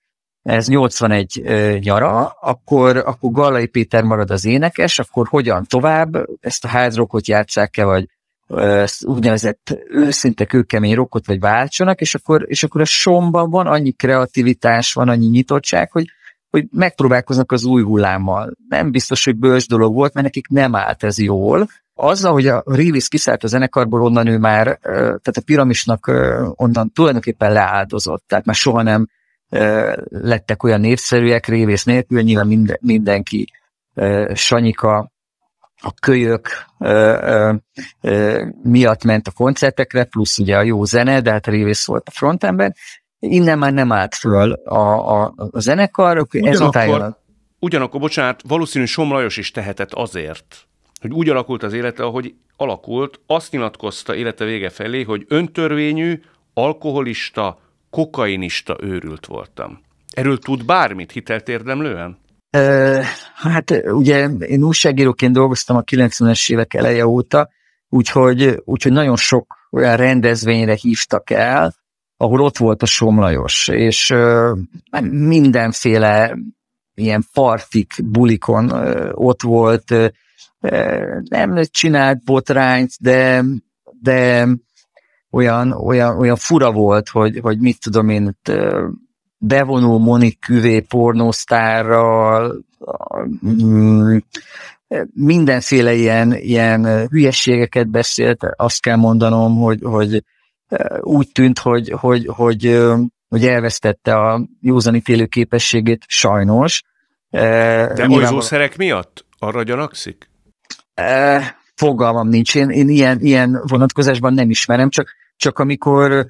Speaker 4: ez 81 nyara, akkor, akkor Gallai Péter marad az énekes, akkor hogyan tovább, ezt a házrokot, játsszák-e, vagy ezt úgynevezett őszinte kőkemény rokot, vagy váltsanak, és akkor, és akkor a somban van annyi kreativitás, van annyi nyitottság, hogy, hogy megpróbálkoznak az új hullámmal. Nem biztos, hogy bős dolog volt, mert nekik nem állt ez jól. Azzal, hogy a Révisz kiszállt a zenekarból, onnan ő már, tehát a piramisnak onnan tulajdonképpen leáldozott, tehát már soha nem lettek olyan népszerűek, révész nélkül, nyilván minden, mindenki Sanyika a kölyök miatt ment a koncertekre, plusz ugye a jó zene, de hát révész volt a frontember. Innen már nem állt föl a, a, a zenekar, ezután a...
Speaker 1: Ugyanakkor, bocsánat, valószínű Somlajos is tehetett azért, hogy úgy alakult az élete, ahogy alakult, azt nyilatkozta élete vége felé, hogy öntörvényű, alkoholista, kokainista őrült voltam. Erről tud bármit hitelt érdemlően?
Speaker 4: E, hát ugye én újságíróként dolgoztam a 90-es évek eleje óta, úgyhogy, úgyhogy nagyon sok olyan rendezvényre hívtak el, ahol ott volt a Somlajos, és ö, hát mindenféle ilyen partik bulikon ö, ott volt, ö, nem csinált botrányt, de, de olyan, olyan, olyan fura volt, hogy, hogy mit tudom én, bevonó Monik Küvé pornósztárral, mm, mindenféle ilyen, ilyen hülyességeket beszélt, azt kell mondanom, hogy, hogy úgy tűnt, hogy, hogy, hogy, hogy elvesztette a félő képességét, sajnos. De olyzószerek
Speaker 1: miatt? Arra gyanakszik?
Speaker 4: fogalmam nincs. Én, én ilyen, ilyen vonatkozásban nem ismerem, csak, csak amikor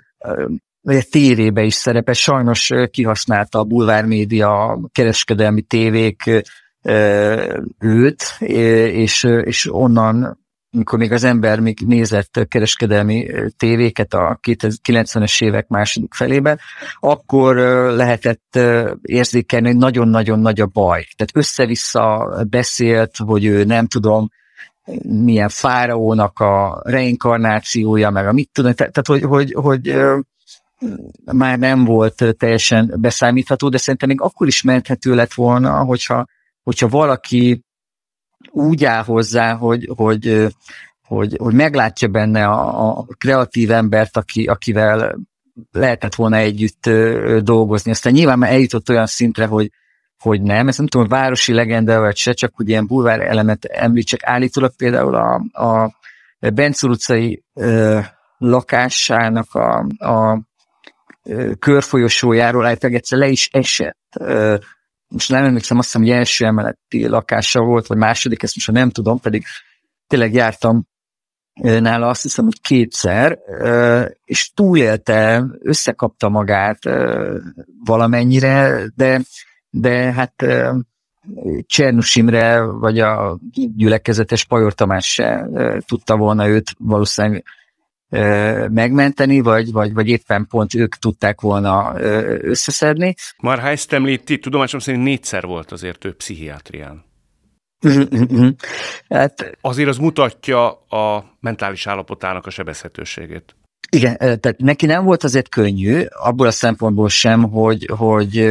Speaker 4: ugye tévébe is szerepe, sajnos kihasználta a bulvár média, kereskedelmi tévék őt, és, és onnan, amikor még az ember még nézett kereskedelmi tévéket a 90-es évek második felében, akkor lehetett érzékelni, hogy nagyon-nagyon nagy a baj. Tehát össze-vissza beszélt, hogy ő nem tudom, milyen fáraónak a reinkarnációja, meg a mit tudom, tehát hogy, hogy, hogy már nem volt teljesen beszámítható, de szerintem még akkor is menthető lett volna, hogyha, hogyha valaki úgy áll hozzá, hogy, hogy, hogy, hogy meglátja benne a, a kreatív embert, aki, akivel lehetett volna együtt dolgozni. Aztán nyilván már eljutott olyan szintre, hogy, hogy nem, ez nem tudom, városi legenda vagy se, csak hogy ilyen bulvár elemet említsek. Állítólag például a, a Bencúr utcai ö, lakásának a, a ö, körfolyosójáról állítólag egyszer le is esett. Ö, most nem emlékszem, azt hiszem, hogy első emeleti lakása volt, vagy második, ezt most nem tudom, pedig tényleg jártam nála azt hiszem, hogy kétszer, és túlélte, összekapta magát valamennyire, de de hát Csernus Imre, vagy a gyülekezetes Pajor Tamás se tudta volna őt valószínűleg megmenteni, vagy, vagy, vagy éppen pont ők tudták volna összeszedni.
Speaker 1: ezt említi, tudomásom szerint négyszer volt azért ő pszichiátrián.
Speaker 4: hát,
Speaker 1: azért az mutatja a mentális állapotának a sebezhetőségét.
Speaker 4: Igen, tehát neki nem volt azért könnyű, abból a szempontból sem, hogy, hogy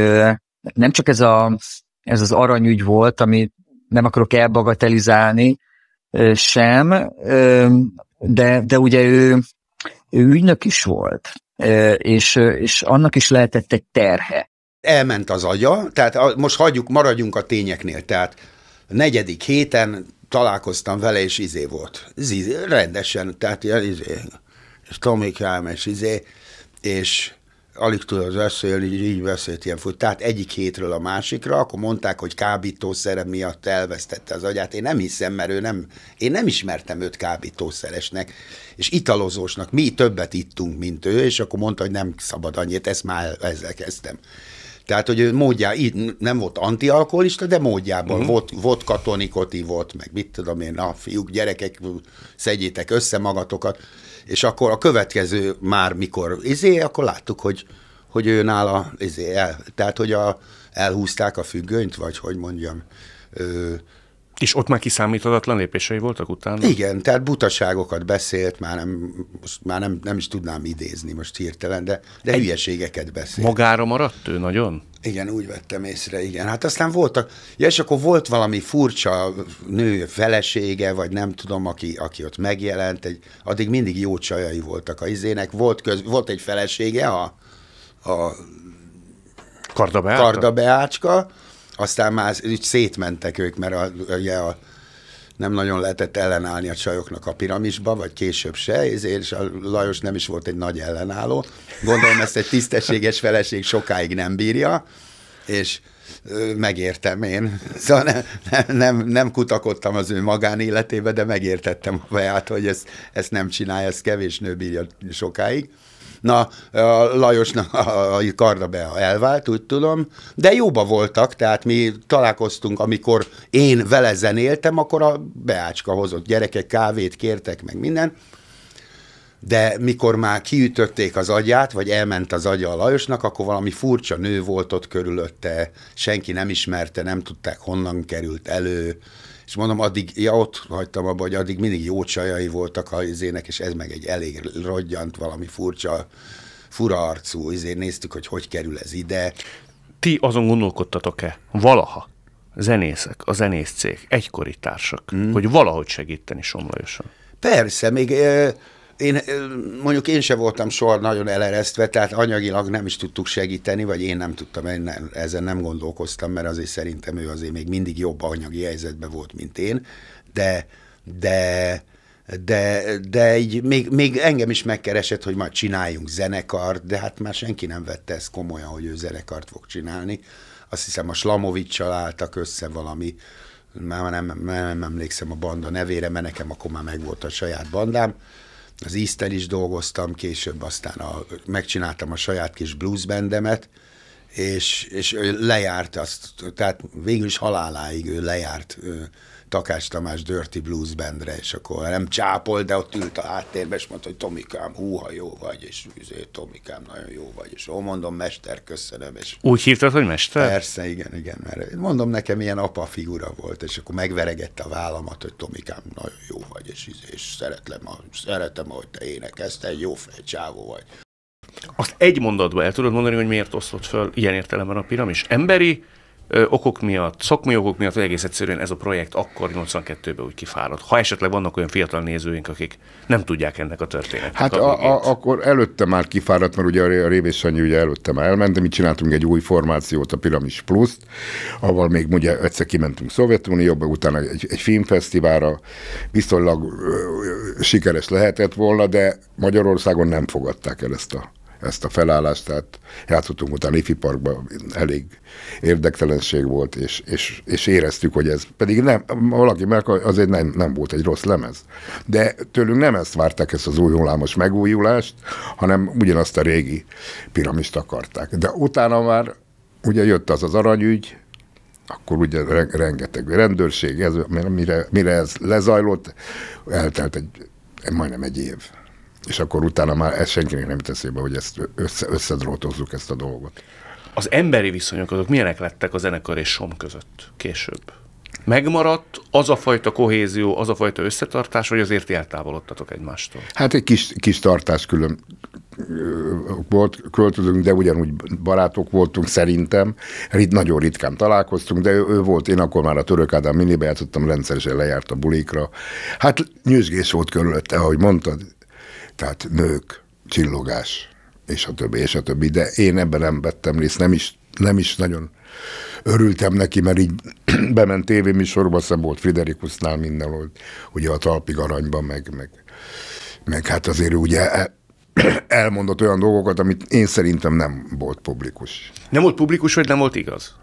Speaker 4: nem csak ez, a, ez az aranyügy volt, amit nem akarok elbagatelizálni sem, de, de ugye ő, ő ügynök is volt, és, és annak is lehetett egy terhe.
Speaker 3: Elment az agya, tehát most hagyjuk, maradjunk a tényeknél, tehát a negyedik héten találkoztam vele, és izé volt. Zizé, rendesen, tehát ilyen izé, és Tomikám, és izé, és alig tudod beszélni, így, így beszélt ilyen fut. Tehát egyik hétről a másikra, akkor mondták, hogy kábítószere miatt elvesztette az agyát. Én nem hiszem, mert ő nem, én nem ismertem őt kábítószeresnek, és italozósnak. Mi többet ittunk, mint ő, és akkor mondta, hogy nem szabad annyit, ezt már ezzel kezdtem. Tehát, hogy módjá, így nem volt antialkoholista, de módjában uh-huh. volt, volt katonikoti, volt, meg mit tudom én, na fiúk, gyerekek, szedjétek össze magatokat. És akkor a következő már mikor izé, akkor láttuk, hogy, hogy ő nála izé el, tehát hogy a, elhúzták a függönyt, vagy hogy mondjam, ö, és ott már kiszámíthatatlan lépései voltak utána? Igen, tehát butaságokat beszélt, már nem, most már nem, nem is tudnám idézni most hirtelen, de, de Egy hülyeségeket beszélt.
Speaker 1: Magára maradt ő nagyon? Igen, úgy vettem
Speaker 3: észre, igen. Hát aztán voltak, ja, és akkor volt valami furcsa nő felesége, vagy nem tudom, aki, aki ott megjelent, egy, addig mindig jó csajai voltak a izének. Volt, köz, volt egy felesége, a, a Kardabeácska. Beácska, aztán már így szétmentek ők, mert a, ugye a, nem nagyon lehetett ellenállni a csajoknak a piramisba, vagy később se, ezért és a Lajos nem is volt egy nagy ellenálló. Gondolom ezt egy tisztességes feleség sokáig nem bírja, és megértem én. Szóval nem, nem, nem, nem kutakodtam az ő magánéletébe, de megértettem a vaját, hogy ezt, ezt nem csinálja, ezt kevés nő bírja sokáig. Na, a Lajosnak a be elvált, úgy tudom, de jóba voltak, tehát mi találkoztunk, amikor én vele zenéltem, akkor a Beácska hozott gyerekek, kávét kértek, meg minden, de mikor már kiütötték az agyát, vagy elment az agya a Lajosnak, akkor valami furcsa nő volt ott körülötte, senki nem ismerte, nem tudták honnan került elő, és mondom, addig, ja, ott hagytam abba, hogy addig mindig jó csajai voltak a izének, és ez meg egy elég rogyant, valami furcsa, fura arcú, izé néztük, hogy hogy kerül ez ide. Ti azon gondolkodtatok-e
Speaker 1: valaha, zenészek, a cég egykori társak, mm. hogy valahogy segíteni Somlajosan?
Speaker 3: Persze, még... Ö- én, mondjuk én se voltam soha nagyon eleresztve, tehát anyagilag nem is tudtuk segíteni, vagy én nem tudtam, én nem, ezen nem gondolkoztam, mert azért szerintem ő azért még mindig jobb anyagi helyzetben volt, mint én, de, de, de, de így még, még engem is megkeresett, hogy majd csináljunk zenekart, de hát már senki nem vette ezt komolyan, hogy ő zenekart fog csinálni. Azt hiszem a Slamovicsal álltak össze valami, már nem, nem, nem emlékszem a banda nevére, mert nekem akkor már megvolt a saját bandám, az Easter is dolgoztam, később aztán a, megcsináltam a saját kis bluesbendemet, és, és ő lejárt azt, tehát végül is haláláig ő lejárt ő, Takás Tamás Dirty Blues bandre, és akkor nem csápol, de ott ült a háttérbe, és mondta, hogy Tomikám, húha, jó vagy, és üzé, Tomikám, nagyon jó vagy, és ó, mondom, mester, köszönöm. És
Speaker 1: Úgy hívtad, hogy mester? Persze,
Speaker 3: igen, igen, mert mondom, nekem ilyen apa figura volt, és akkor megveregette a vállamat, hogy Tomikám, nagyon jó vagy, és, izé, és szeretlem, szeretem, ahogy te énekezte, te egy jó fej, csávó vagy.
Speaker 1: Azt egy mondatban el tudod mondani, hogy miért oszlott föl ilyen értelemben a piramis? Emberi, ö, okok miatt, szakmai okok miatt, vagy egész egyszerűen ez a projekt akkor 82-ben úgy kifáradt. Ha esetleg vannak olyan fiatal nézőink, akik nem tudják ennek a történetnek. Hát a, a,
Speaker 2: akkor előtte már kifáradt, mert ugye a Révés Sanyi ugye előtte már elment, de mi csináltunk egy új formációt, a Piramis Plus-t, ahol még ugye egyszer kimentünk Szovjetunióba, utána egy, egy filmfesztiválra viszonylag ö, ö, sikeres lehetett volna, de Magyarországon nem fogadták el ezt a ezt a felállást, tehát játszottunk utána Ifi Parkban, elég érdektelenség volt, és, és, és éreztük, hogy ez pedig nem, valaki meg azért nem, nem volt egy rossz lemez. De tőlünk nem ezt várták, ezt az új hullámos megújulást, hanem ugyanazt a régi piramist akarták. De utána már ugye jött az az aranyügy, akkor ugye rengeteg rendőrség, ez, mire, mire ez lezajlott, eltelt egy, majdnem egy év és akkor utána már ez senkinek nem teszébe, hogy ezt össze, összedrótozzuk ezt a dolgot.
Speaker 1: Az emberi viszonyok azok milyenek lettek a zenekar és som között később? Megmaradt az a fajta kohézió, az a fajta összetartás, vagy azért eltávolodtatok egymástól?
Speaker 2: Hát egy kis, kis tartás külön volt, költözünk, de ugyanúgy barátok voltunk szerintem, rit, nagyon ritkán találkoztunk, de ő, ő volt, én akkor már a Török Ádám minibe játszottam, rendszeresen lejárt a bulikra. Hát nyüzsgés volt körülötte, ahogy mondtad, tehát nők, csillogás, és a többi, és a többi, de én ebben nem vettem részt, nem is, nem is nagyon örültem neki, mert így bement tévéműsorba, aztán volt Friderikusznál minden volt, ugye a talpig aranyban, meg, meg, meg hát azért ugye e-, elmondott olyan dolgokat, amit én szerintem nem volt publikus. Nem volt publikus,
Speaker 1: vagy nem volt igaz?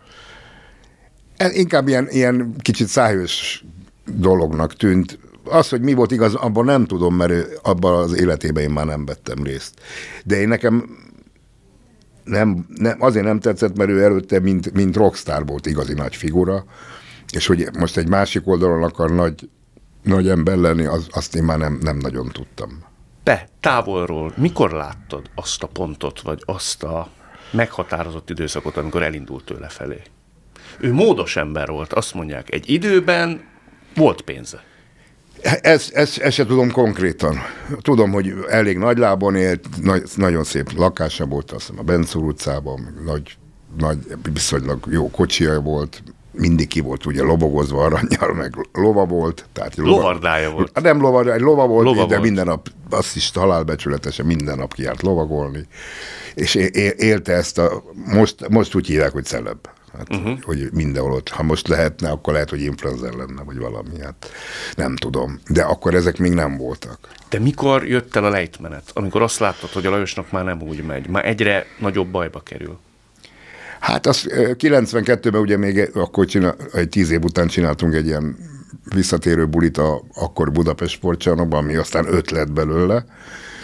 Speaker 2: Inkább ilyen, ilyen kicsit szájos dolognak tűnt, az, hogy mi volt igaz, abban nem tudom, mert ő, abban az életében én már nem vettem részt. De én nekem nem, nem, azért nem tetszett, mert ő előtte, mint, mint rockstar volt igazi nagy figura, és hogy most egy másik oldalon akar nagy, nagy ember lenni, az, azt én már nem, nem nagyon tudtam.
Speaker 1: Te távolról mikor láttad azt a pontot, vagy azt a meghatározott időszakot, amikor elindult tőle felé? Ő módos ember volt, azt mondják, egy időben volt pénze.
Speaker 2: Ezt, ez, ezt se tudom konkrétan. Tudom, hogy elég nagy lábon élt, nagy, nagyon szép lakása volt, azt hiszem a Benzur utcában, nagy, nagy, viszonylag jó kocsia volt, mindig ki volt ugye lobogozva aranyjal, meg lova volt. Tehát lova, Lovardája volt. Hát nem lovardája, lova volt, lova de volt. minden nap, azt is halálbecsületesen minden nap kiárt lovagolni. És élte ezt a, most, most úgy hívják, hogy celeb Hát, uh-huh. Hogy mindenhol ott. Ha most lehetne, akkor lehet, hogy influenza lenne, vagy valami. Hát nem tudom. De akkor ezek még nem
Speaker 1: voltak. De mikor jött el a lejtmenet? Amikor azt láttad, hogy a Lajosnak már nem úgy megy, már egyre nagyobb bajba kerül.
Speaker 2: Hát az 92-ben ugye még akkor csinál, egy tíz év után csináltunk egy ilyen visszatérő bulit a, akkor Budapest sportcsarnokban, ami aztán öt lett belőle,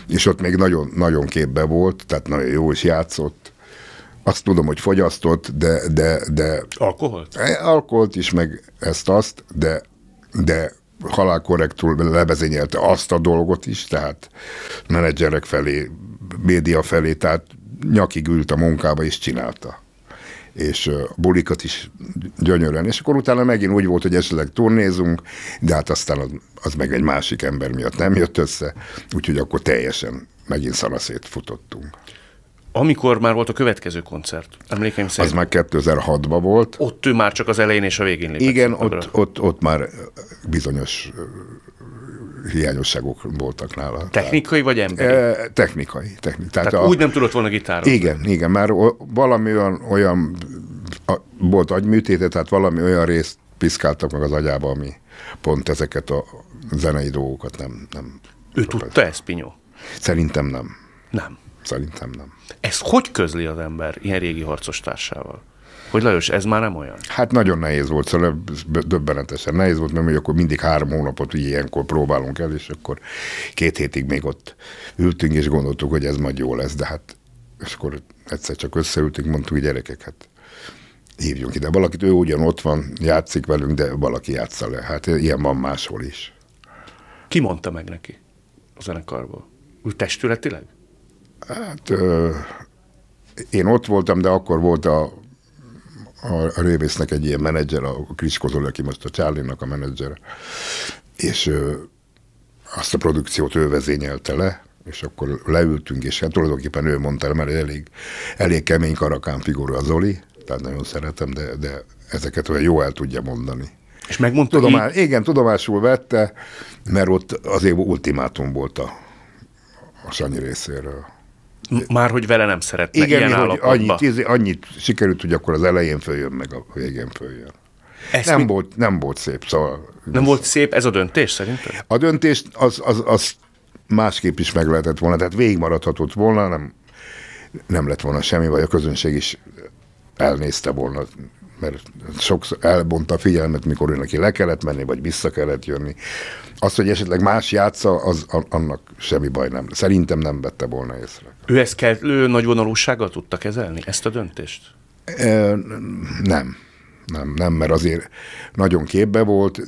Speaker 2: és ott még nagyon, nagyon képbe volt, tehát nagyon jó is játszott, azt tudom, hogy fogyasztott, de... de, de Alkoholt? E, alkoholt is, meg ezt-azt, de, de halálkorrektul levezényelte azt a dolgot is, tehát menedzserek felé, média felé, tehát nyakig ült a munkába és csinálta és bulikat is gyönyörűen, és akkor utána megint úgy volt, hogy esetleg turnézunk, de hát aztán az, az meg egy másik ember miatt nem jött össze, úgyhogy akkor teljesen megint szanaszét futottunk.
Speaker 1: Amikor már volt a következő koncert, emlékeim szerint.
Speaker 2: Az már 2006-ban volt.
Speaker 1: Ott ő már csak az elején és a végén lépett. Igen, ott,
Speaker 2: ott, ott már bizonyos hiányosságok voltak nála. Technikai
Speaker 1: tehát, vagy emberi? Technikai,
Speaker 2: technikai. Techni, tehát tehát a, úgy nem
Speaker 1: tudott volna gitározni. Igen,
Speaker 2: igen, már o, valami olyan, olyan a, volt agyműtéte, tehát valami olyan részt piszkáltak meg az agyába, ami pont ezeket a
Speaker 1: zenei dolgokat nem... nem ő tudta ezt, Pinyó? Szerintem nem. Nem. Szerintem nem. Ez hogy közli az ember ilyen régi harcostársával? Hogy Lajos, ez már nem olyan?
Speaker 2: Hát nagyon nehéz volt, szóval döbbenetesen nehéz volt, mert akkor mindig három hónapot ilyenkor próbálunk el, és akkor két hétig még ott ültünk, és gondoltuk, hogy ez majd jó lesz, de hát és akkor egyszer csak összeültünk, mondtuk, hogy gyerekeket hát hívjunk ide valakit, ő ugyan ott van, játszik velünk, de valaki játsza le. Hát ilyen van máshol is.
Speaker 1: Ki mondta meg neki a zenekarból? Úgy testületileg?
Speaker 2: Hát ö, én ott voltam, de akkor volt a, a, a Révésznek egy ilyen menedzser, a Kris Kozol, aki most a Charlie-nak a menedzser, és ö, azt a produkciót ő vezényelte le, és akkor leültünk, és hát tulajdonképpen ő mondta, mert elég, elég kemény karakán figura a Zoli, tehát nagyon szeretem, de, de ezeket olyan jó el tudja mondani.
Speaker 1: És megmondta Tudomá-
Speaker 2: így? Igen, tudomásul vette, mert ott azért ultimátum volt a, a Sanyi részéről.
Speaker 1: Már hogy vele nem szeretne igen, ilyen hogy annyit,
Speaker 2: annyit sikerült, hogy akkor az elején följön, meg a
Speaker 1: végén följön. Ezt nem, mi...
Speaker 2: volt, nem volt szép, szóval...
Speaker 1: Nem ez... volt szép ez a döntés szerintem.
Speaker 2: A döntés az, az, az másképp is meg lehetett volna, tehát végigmaradhatott volna, nem, nem lett volna semmi, vagy a közönség is elnézte volna mert sokszor elbonta a figyelmet, mikor ő neki le kellett menni, vagy vissza kellett jönni. Azt, hogy esetleg más játsza, az, annak semmi baj nem. Szerintem nem vette volna észre.
Speaker 1: Ő ezt nagy vonalúsággal tudta kezelni, ezt a döntést?
Speaker 2: E, nem. Nem, nem, mert azért nagyon képbe volt,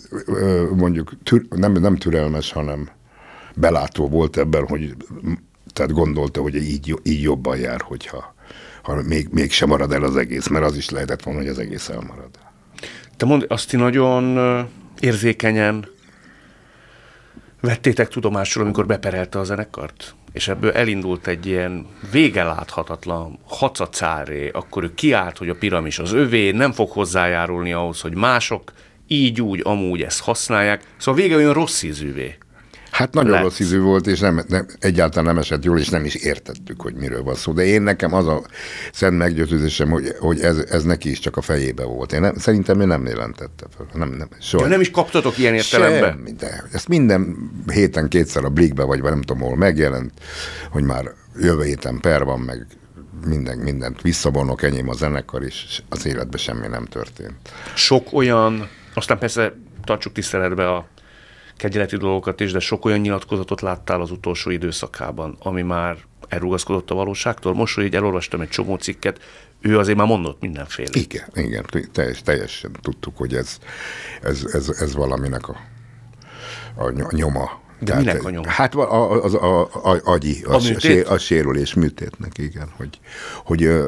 Speaker 2: mondjuk tür, nem, nem türelmes, hanem belátó volt ebben, hogy tehát gondolta, hogy így, így jobban jár, hogyha ha még, sem marad el az egész, mert az is lehetett volna, hogy az egész
Speaker 1: elmarad. Te mondd, azt ti nagyon érzékenyen vettétek tudomásul, amikor beperelte a zenekart? És ebből elindult egy ilyen vége láthatatlan hacacáré, akkor ő kiállt, hogy a piramis az övé, nem fog hozzájárulni ahhoz, hogy mások így, úgy, amúgy ezt használják. Szóval vége olyan rossz ízűvé.
Speaker 2: Hát nagyon lett. rossz idő volt, és nem, nem, egyáltalán nem esett jól, és nem is értettük, hogy miről van szó. De én nekem az a szent meggyőződésem, hogy, hogy ez, ez neki is csak a fejébe volt. Én nem, szerintem én nem jelentette fel. Nem, nem, soha. Ja, nem
Speaker 1: is kaptatok ilyen értelemben? Semmi, de
Speaker 2: ezt minden héten kétszer a Blikbe, vagy nem tudom hol megjelent, hogy már jövő héten per van, meg minden, mindent visszavonok, enyém a zenekar, és az életben semmi nem
Speaker 1: történt. Sok olyan, aztán persze tartsuk tiszteletbe a kegyeleti dolgokat is, de sok olyan nyilatkozatot láttál az utolsó időszakában, ami már elrugaszkodott a valóságtól. Most, hogy így elolvastam egy csomó cikket, ő azért már mondott mindenféle. Igen, igen
Speaker 2: teljes, teljesen tudtuk, hogy ez, ez, ez, ez valaminek a, a nyoma. De Tehát, minek a nyoma? Hát az, az a, a, agyi, a, a, a, a sérülés műtétnek, igen, hogy, hogy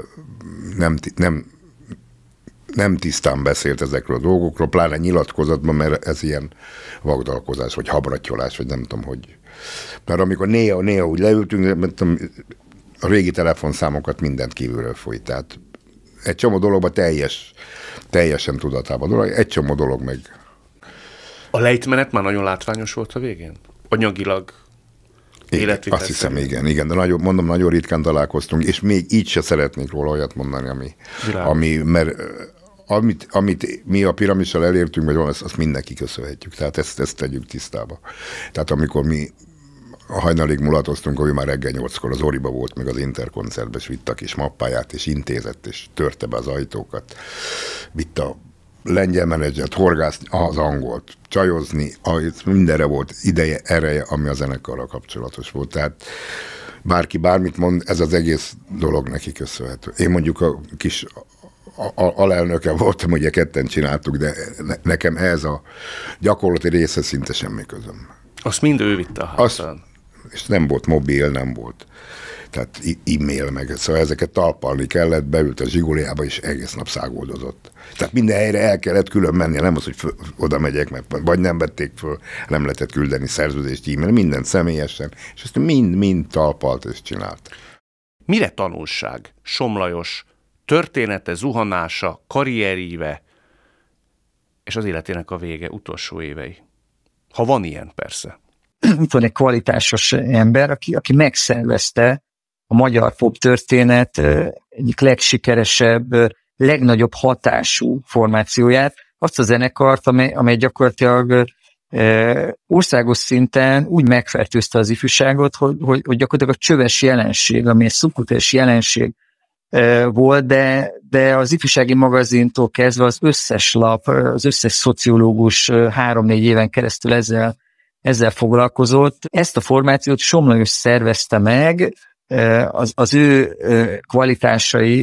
Speaker 2: nem, nem nem tisztán beszélt ezekről a dolgokról, pláne nyilatkozatban, mert ez ilyen vagdalkozás, vagy habratyolás, vagy nem tudom, hogy... Mert amikor néha, néha úgy leültünk, mert tudom, a régi telefonszámokat mindent kívülről folyt, tehát egy csomó dologban teljes, teljesen tudatában dolog, egy csomó dolog meg.
Speaker 1: A lejtmenet már nagyon látványos volt a végén? Anyagilag igen, azt hiszem, igen, igen,
Speaker 2: de nagyon, mondom, nagyon ritkán találkoztunk, és még így se szeretnék róla olyat mondani, ami, ami mert amit, amit mi a piramissal elértünk, vagy van, azt, azt mindenki köszönhetjük. Tehát ezt, ezt tegyük tisztába. Tehát amikor mi a hajnalig mulatoztunk, hogy már reggel nyolckor az Oriba volt, meg az Interkoncertbe, és vitt a kis mappáját, és intézett, és törte be az ajtókat. Vitt a lengyel menedzsert, horgászt, az angolt, csajozni, mindenre volt ideje, ereje, ami a zenekarral kapcsolatos volt. Tehát bárki bármit mond, ez az egész dolog neki köszönhető. Én mondjuk a kis a, alelnöke voltam, ugye ketten csináltuk, de nekem ez a gyakorlati része szinte semmi közöm.
Speaker 1: Azt mind ő vitte a hátán. Azt,
Speaker 2: és nem volt mobil, nem volt tehát e-mail meg, szóval ezeket talpalni kellett, beült a zsiguliába, és egész nap szágoldozott. Tehát minden helyre el kellett külön menni, nem az, hogy föl, oda megyek, mert vagy nem vették föl, nem lehetett küldeni szerződést e-mail, minden személyesen, és ezt mind-mind talpalt és csinált.
Speaker 1: Mire tanulság Somlajos története, zuhanása, karrieríve, és az életének a vége, utolsó évei. Ha van ilyen, persze.
Speaker 4: Itt van egy kvalitásos ember, aki, aki megszervezte a magyar pop történet egyik legsikeresebb, legnagyobb hatású formációját, azt a zenekart, amely, amely gyakorlatilag országos szinten úgy megfertőzte az ifjúságot, hogy, hogy, hogy gyakorlatilag a csöves jelenség, ami egy szukutás jelenség volt, de, de az ifjúsági magazintól kezdve az összes lap, az összes szociológus három-négy éven keresztül ezzel, ezzel foglalkozott. Ezt a formációt Somlajos szervezte meg, az, az ő kvalitásai,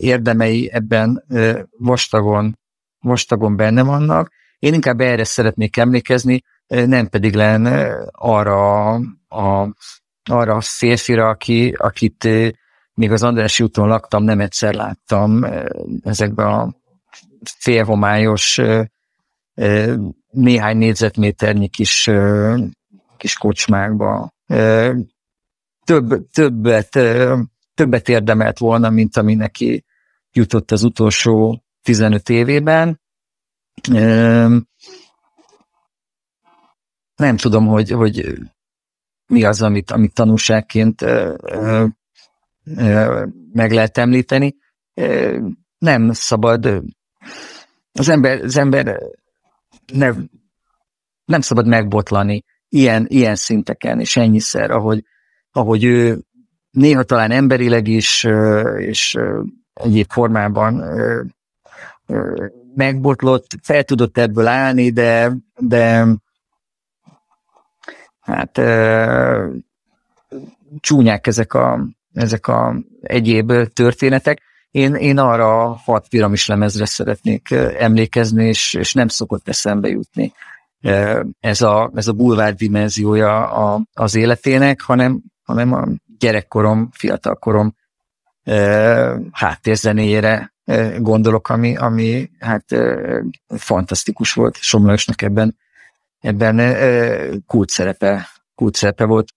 Speaker 4: érdemei ebben vastagon, vastagon benne vannak. Én inkább erre szeretnék emlékezni, nem pedig lenne arra a, arra a férfira, aki, akit még az András úton laktam, nem egyszer láttam ezekbe a félhomályos néhány négyzetméternyi kis, kis kocsmákba. Több, többet, többet érdemelt volna, mint ami neki jutott az utolsó 15 évében. Nem tudom, hogy, hogy mi az, amit, amit tanulságként meg lehet említeni. Nem szabad, az ember, az ember ne, nem szabad megbotlani ilyen, ilyen szinteken, és ennyiszer, ahogy, ahogy ő néha talán emberileg is, és egyéb formában megbotlott, fel tudott ebből állni, de, de hát csúnyák ezek a, ezek a egyéb történetek. Én, én arra a hat lemezre szeretnék emlékezni, és, és nem szokott eszembe jutni ez a, ez a bulvár dimenziója a, az életének, hanem, hanem a gyerekkorom, fiatalkorom háttérzenéjére gondolok, ami, ami hát fantasztikus volt. Somlósnak ebben, ebben kult szerepe, kult szerepe volt.